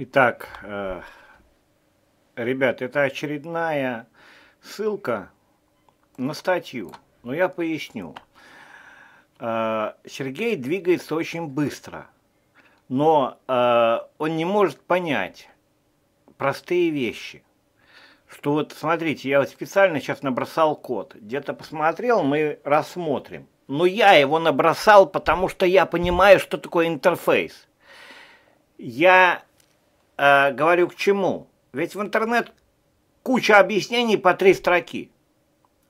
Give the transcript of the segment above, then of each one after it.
Итак, э, ребят, это очередная ссылка на статью, но я поясню. Э, Сергей двигается очень быстро, но э, он не может понять простые вещи. Что вот, смотрите, я вот специально сейчас набросал код. Где-то посмотрел, мы рассмотрим. Но я его набросал, потому что я понимаю, что такое интерфейс. Я э, говорю к чему. Ведь в интернет куча объяснений по три строки.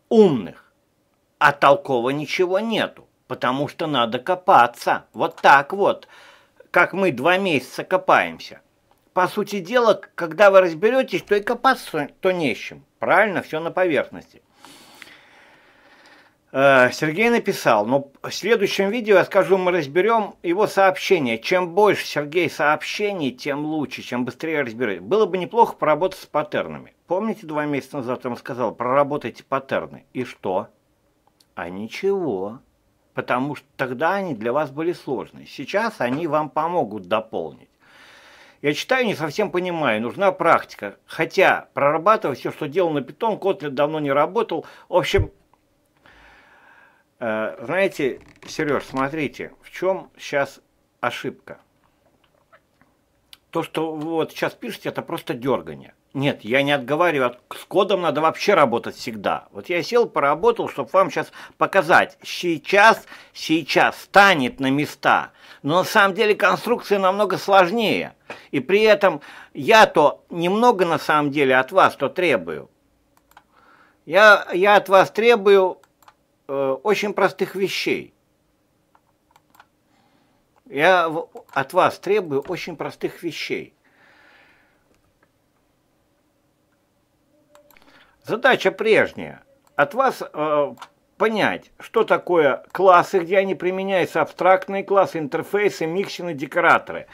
Умных. А толково ничего нету, потому что надо копаться. Вот так вот, как мы два месяца копаемся. По сути дела, когда вы разберетесь, то и копаться то нечем. Правильно, все на поверхности. Э, Сергей написал, но «Ну, в следующем видео, я скажу, мы разберем его сообщение. Чем больше Сергей сообщений, тем лучше, чем быстрее разберете. Было бы неплохо поработать с паттернами. Помните, два месяца назад я вам сказал, проработайте паттерны. И что? А ничего. Потому что тогда они для вас были сложны. Сейчас они вам помогут дополнить. Я читаю, не совсем понимаю, нужна практика. Хотя прорабатывать все, что делал на питон, Котлет давно не работал. В общем, Э, знаете, Сереж, смотрите, в чем сейчас ошибка? То, что вы вот сейчас пишете, это просто дергание. Нет, я не отговариваю, а с кодом надо вообще работать всегда. Вот я сел, поработал, чтобы вам сейчас показать. Сейчас, сейчас станет на места. Но на самом деле конструкция намного сложнее. И при этом я-то немного на самом деле от вас то требую. Я, я от вас требую Э, очень простых вещей. Я от вас требую очень простых вещей. Задача прежняя. От вас э, понять, что такое классы, где они применяются, абстрактные классы, интерфейсы, микшины, декораторы.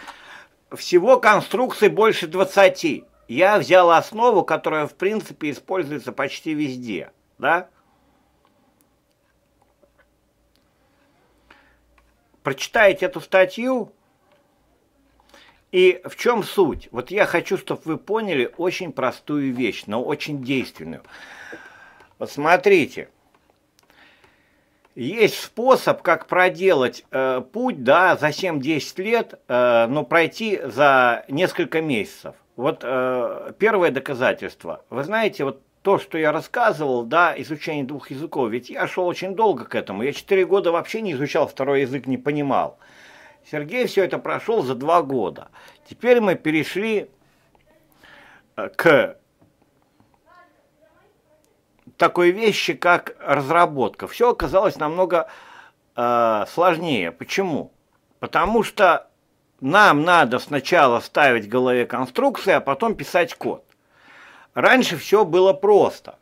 Всего конструкций больше 20. Я взял основу, которая в принципе используется почти везде. Да? прочитаете эту статью, и в чем суть? Вот я хочу, чтобы вы поняли очень простую вещь, но очень действенную. Вот смотрите, есть способ, как проделать э, путь да, за 7-10 лет, э, но пройти за несколько месяцев. Вот э, первое доказательство. Вы знаете, вот то, что я рассказывал, да, изучение двух языков, ведь я шел очень долго к этому. Я четыре года вообще не изучал второй язык, не понимал. Сергей все это прошел за два года. Теперь мы перешли э, к такой вещи, как разработка. Все оказалось намного э, сложнее. Почему? Потому что нам надо сначала ставить в голове конструкции, а потом писать код. Раньше все было просто.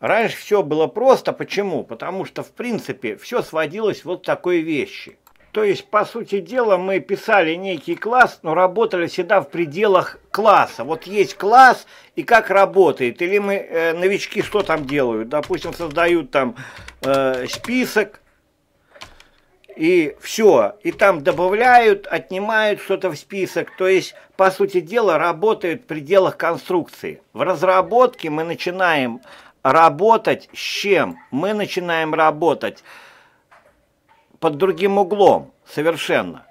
Раньше все было просто. Почему? Потому что, в принципе, все сводилось вот к такой вещи. То есть, по сути дела, мы писали некий класс, но работали всегда в пределах класса. Вот есть класс, и как работает. Или мы, э, новички, что там делают? Допустим, создают там э, список, и все. И там добавляют, отнимают что-то в список. То есть, по сути дела, работают в пределах конструкции. В разработке мы начинаем работать с чем? Мы начинаем работать под другим углом совершенно.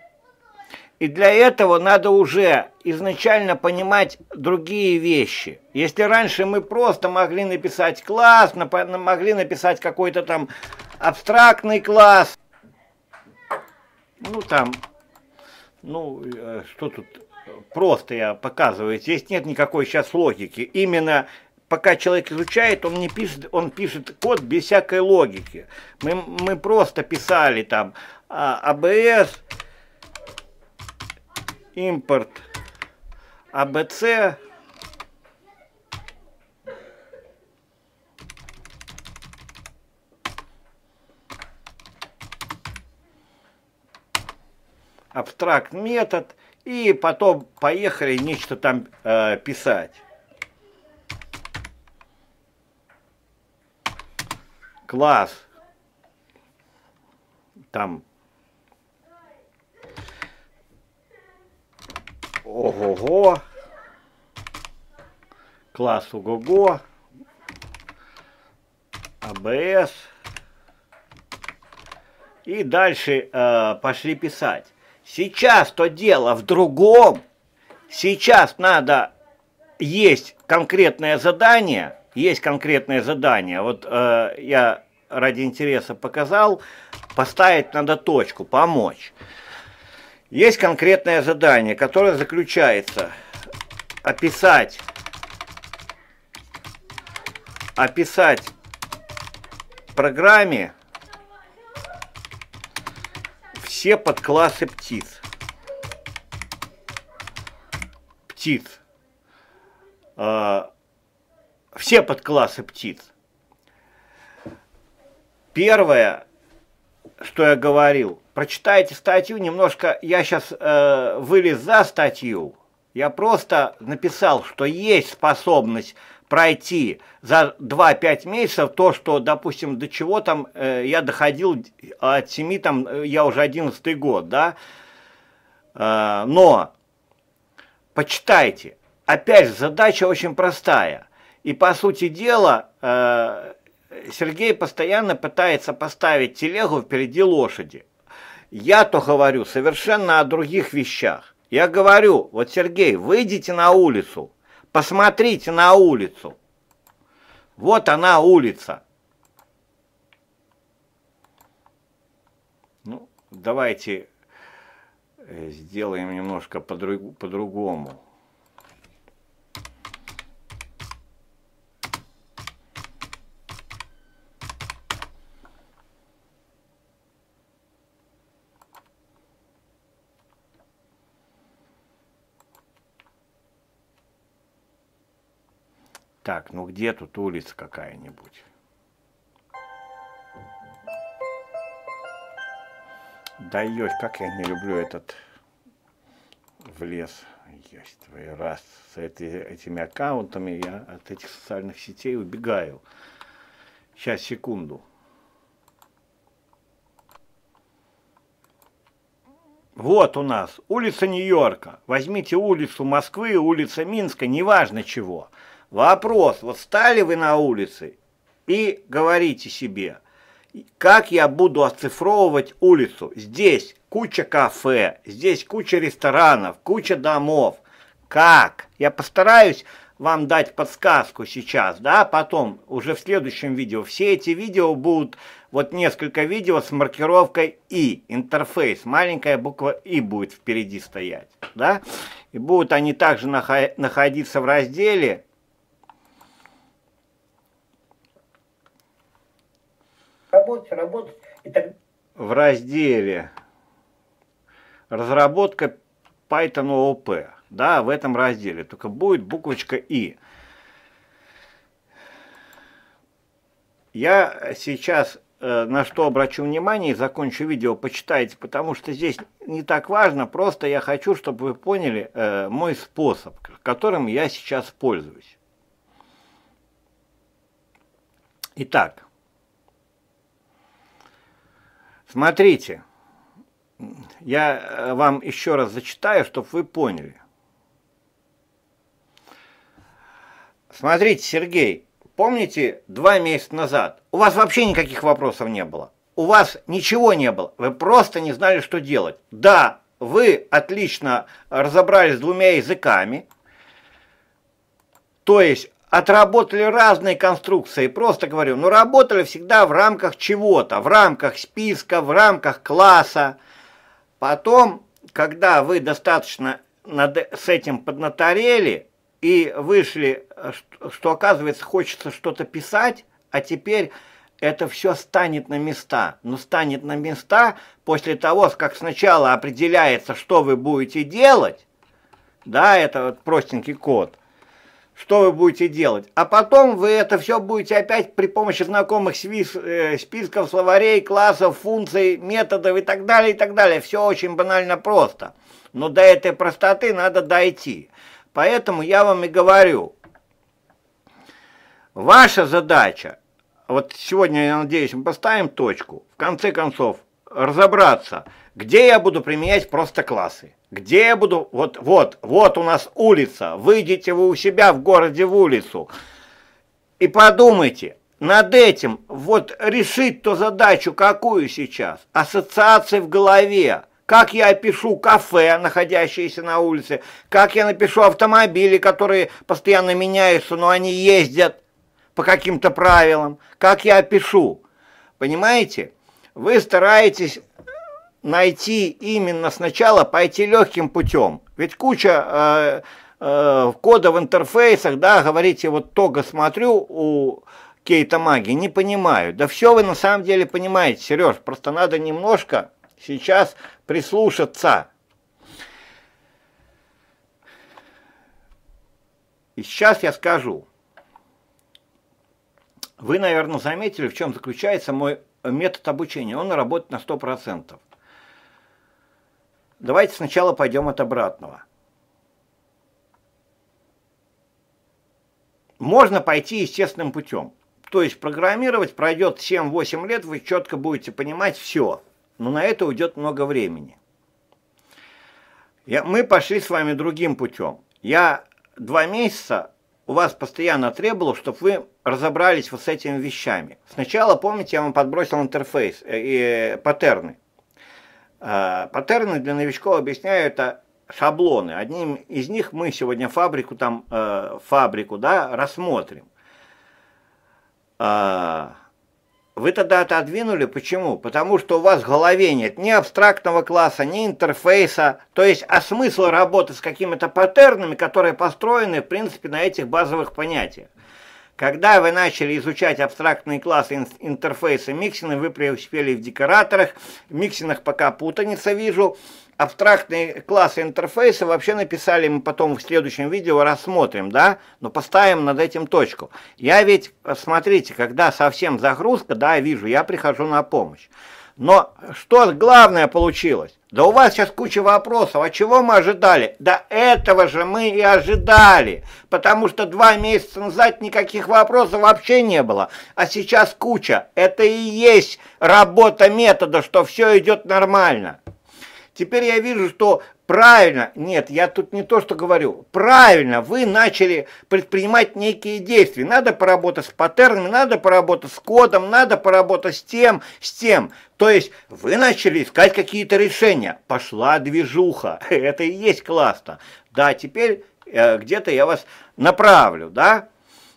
И для этого надо уже изначально понимать другие вещи. Если раньше мы просто могли написать класс, могли написать какой-то там абстрактный класс, ну там, ну э, что тут, просто я показываю, здесь нет никакой сейчас логики. Именно пока человек изучает, он не пишет, он пишет код без всякой логики. Мы, мы просто писали там ABS, а, а импорт, ABC, а абстракт метод, и потом поехали нечто там э, писать. Класс. Там. Ого-го. Класс ого-го. АБС. И дальше э, пошли писать. Сейчас то дело в другом. Сейчас надо есть конкретное задание, есть конкретное задание. Вот э, я ради интереса показал, поставить надо точку, помочь. Есть конкретное задание, которое заключается описать, описать программе все подклассы птиц. Птиц. А, все подклассы птиц. Первое, что я говорил, прочитайте статью немножко. Я сейчас э, вылез за статью. Я просто написал, что есть способность пройти за 2-5 месяцев то, что, допустим, до чего там э, я доходил а от 7, там э, я уже 11 год, да, э, но почитайте, опять же, задача очень простая, и по сути дела э, Сергей постоянно пытается поставить телегу впереди лошади. Я-то говорю совершенно о других вещах. Я говорю, вот, Сергей, выйдите на улицу, Посмотрите на улицу. Вот она улица. Ну, давайте э, сделаем немножко по-другому. По Так, ну где тут улица какая-нибудь? Да ёсь, как я не люблю этот в лес. Есть твои раз. С эти, этими аккаунтами я от этих социальных сетей убегаю. Сейчас, секунду. Вот у нас улица Нью-Йорка. Возьмите улицу Москвы, улица Минска, неважно чего. Вопрос, вот стали вы на улице и говорите себе, как я буду оцифровывать улицу? Здесь куча кафе, здесь куча ресторанов, куча домов. Как? Я постараюсь вам дать подсказку сейчас, да, потом, уже в следующем видео. Все эти видео будут, вот несколько видео с маркировкой «и», интерфейс, маленькая буква «и» будет впереди стоять, да, и будут они также находиться в разделе работать, работать и так В разделе «Разработка Python OOP», да, в этом разделе, только будет буквочка «И». Я сейчас э, на что обращу внимание и закончу видео, почитайте, потому что здесь не так важно, просто я хочу, чтобы вы поняли э, мой способ, которым я сейчас пользуюсь. Итак, Смотрите, я э, вам еще раз зачитаю, чтобы вы поняли. Смотрите, Сергей, помните, два месяца назад у вас вообще никаких вопросов не было. У вас ничего не было. Вы просто не знали, что делать. Да, вы отлично разобрались с двумя языками. То есть отработали разные конструкции. Просто говорю, но ну, работали всегда в рамках чего-то, в рамках списка, в рамках класса. Потом, когда вы достаточно над, с этим поднаторели и вышли, что, что оказывается хочется что-то писать, а теперь это все станет на места. Но станет на места после того, как сначала определяется, что вы будете делать, да, это вот простенький код, что вы будете делать. А потом вы это все будете опять при помощи знакомых свис, э, списков, словарей, классов, функций, методов и так далее, и так далее. Все очень банально просто. Но до этой простоты надо дойти. Поэтому я вам и говорю, ваша задача, вот сегодня, я надеюсь, мы поставим точку, в конце концов, разобраться, где я буду применять просто классы, где я буду, вот, вот, вот у нас улица, выйдите вы у себя в городе в улицу и подумайте, над этим, вот решить то задачу, какую сейчас, ассоциации в голове, как я опишу кафе, находящееся на улице, как я напишу автомобили, которые постоянно меняются, но они ездят по каким-то правилам, как я опишу, понимаете? вы стараетесь найти именно сначала, пойти легким путем. Ведь куча э, э, кода в интерфейсах, да, говорите, вот только смотрю у Кейта Маги, не понимаю. Да все вы на самом деле понимаете, Сереж, просто надо немножко сейчас прислушаться. И сейчас я скажу. Вы, наверное, заметили, в чем заключается мой метод обучения, он работает на 100%. Давайте сначала пойдем от обратного. Можно пойти естественным путем. То есть программировать пройдет 7-8 лет, вы четко будете понимать все. Но на это уйдет много времени. Я, мы пошли с вами другим путем. Я два месяца у вас постоянно требовало, чтобы вы разобрались вот с этими вещами. Сначала, помните, я вам подбросил интерфейс, э, э, паттерны. Э, паттерны для новичков объясняю, это шаблоны. Одним из них мы сегодня фабрику, там, э, фабрику да, рассмотрим. Э, вы тогда отодвинули, почему? Потому что у вас в голове нет ни абстрактного класса, ни интерфейса, то есть а смысл работы с какими-то паттернами, которые построены, в принципе, на этих базовых понятиях. Когда вы начали изучать абстрактные классы интерфейса миксина, вы преуспели в декораторах, в миксинах пока путаница вижу, абстрактные классы, интерфейса вообще написали, мы потом в следующем видео рассмотрим, да, но поставим над этим точку. Я ведь, смотрите, когда совсем загрузка, да, вижу, я прихожу на помощь. Но что главное получилось? Да у вас сейчас куча вопросов, а чего мы ожидали? Да этого же мы и ожидали, потому что два месяца назад никаких вопросов вообще не было, а сейчас куча. Это и есть работа метода, что все идет нормально. Теперь я вижу, что правильно, нет, я тут не то, что говорю, правильно, вы начали предпринимать некие действия. Надо поработать с паттернами, надо поработать с кодом, надо поработать с тем, с тем. То есть вы начали искать какие-то решения. Пошла движуха, это и есть классно. Да, теперь э, где-то я вас направлю, да?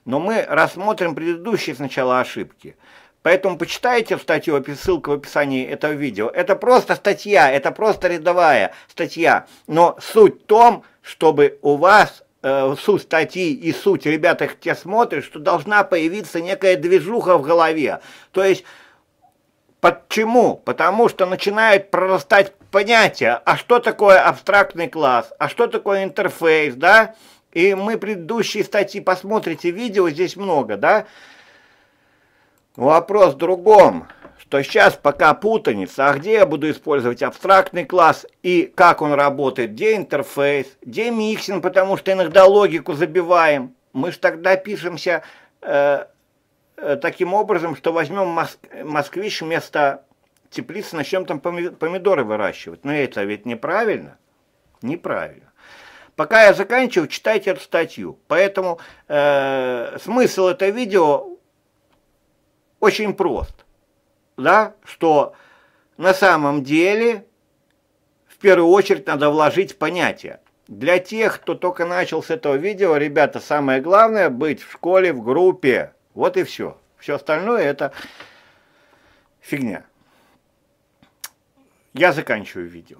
Но мы рассмотрим предыдущие сначала ошибки. Поэтому почитайте статью, ссылка в описании этого видео. Это просто статья, это просто рядовая статья. Но суть в том, чтобы у вас э, суть статьи и суть ребят их те смотрят, что должна появиться некая движуха в голове. То есть, почему? Потому что начинают прорастать понятия, а что такое абстрактный класс, а что такое интерфейс, да? И мы предыдущие статьи, посмотрите видео, здесь много, да? Вопрос в другом, что сейчас пока путаница, а где я буду использовать абстрактный класс и как он работает, где интерфейс, где миксинг, потому что иногда логику забиваем. Мы же тогда пишемся э, э, таким образом, что возьмем моск москвич вместо теплицы, начнем там помидоры выращивать. Но это ведь неправильно. Неправильно. Пока я заканчиваю, читайте эту статью. Поэтому э, смысл этого видео очень прост. Да, что на самом деле в первую очередь надо вложить понятие. Для тех, кто только начал с этого видео, ребята, самое главное быть в школе, в группе. Вот и все. Все остальное это фигня. Я заканчиваю видео.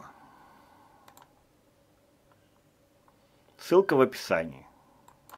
Ссылка в описании.